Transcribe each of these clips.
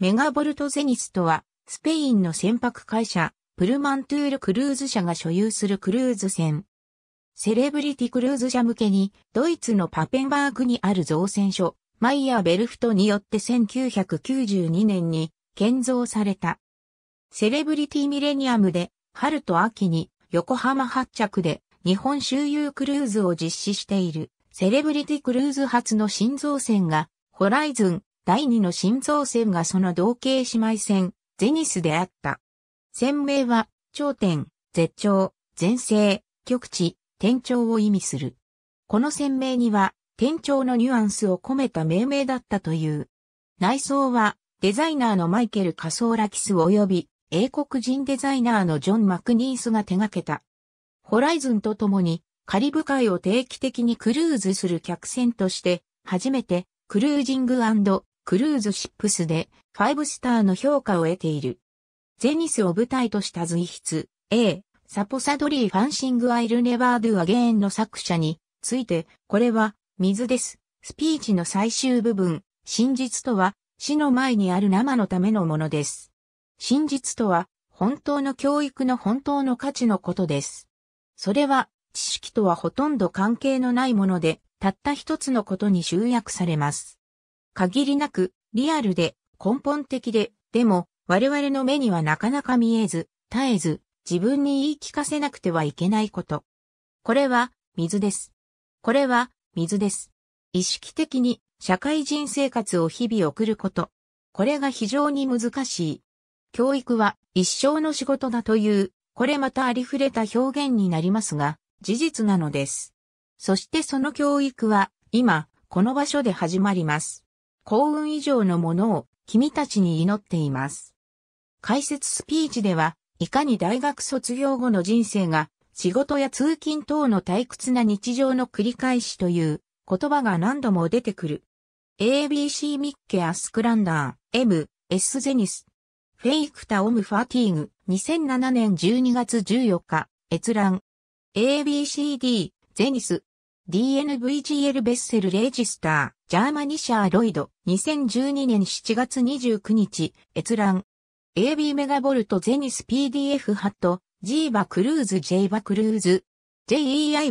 メガボルトゼニスとは、スペインの船舶会社、プルマントゥールクルーズ社が所有するクルーズ船。セレブリティクルーズ社向けに、ドイツのパペンバーグにある造船所、マイヤー・ベルフトによって1992年に建造された。セレブリティミレニアムで、春と秋に横浜発着で日本周遊クルーズを実施している、セレブリティクルーズ初の新造船が、ホライズン、第2の新造船がその同系姉妹船、ゼニスであった。船名は、頂点、絶頂、前世、極地、天頂を意味する。この船名には、天頂のニュアンスを込めた命名だったという。内装は、デザイナーのマイケル・カソーラキス及び、英国人デザイナーのジョン・マクニースが手掛けた。ホライズンとともに、カリブ海を定期的にクルーズする客船として、初めて、クルージングクルーズシップスで5スターの評価を得ている。ゼニスを舞台とした随筆 A サポサドリーファンシングアイルネバードゥアゲーンの作者について、これは水です。スピーチの最終部分、真実とは死の前にある生のためのものです。真実とは本当の教育の本当の価値のことです。それは知識とはほとんど関係のないもので、たった一つのことに集約されます。限りなくリアルで根本的で、でも我々の目にはなかなか見えず、絶えず自分に言い聞かせなくてはいけないこと。これは水です。これは水です。意識的に社会人生活を日々送ること。これが非常に難しい。教育は一生の仕事だという、これまたありふれた表現になりますが、事実なのです。そしてその教育は今、この場所で始まります。幸運以上のものを君たちに祈っています。解説スピーチでは、いかに大学卒業後の人生が仕事や通勤等の退屈な日常の繰り返しという言葉が何度も出てくる。ABC ミッケアスクランダー、M、S ゼニス。フェイクタオムファティーグ、2007年12月14日、閲覧。ABCD、ゼニス。DNVGL ベッセルレジスター。ジャーマニシャー・ロイド、2012年7月29日、閲覧。AB メガボルトゼニス PDF ハット、G バクルーズ J バクルーズ、jeibacruise.jp。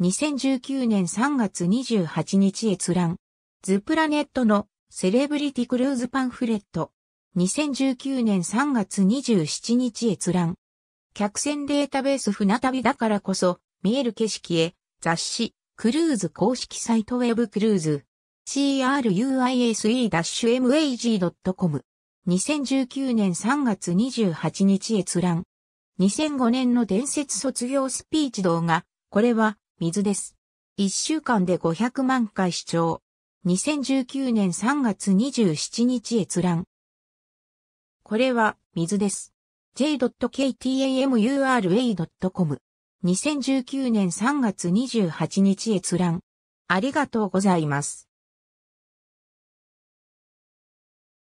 2019年3月28日閲覧。ズプラネットのセレブリティクルーズパンフレット。2019年3月27日閲覧。客船データベース船旅だからこそ、見える景色へ、雑誌、クルーズ公式サイトウェブクルーズ c r u i s e m a g c o m 2019年3月28日閲覧2005年の伝説卒業スピーチ動画これは水です。1週間で500万回視聴2019年3月27日閲覧これは水です。j.ktamura.com 2019年3月28日閲覧。ありがとうございます。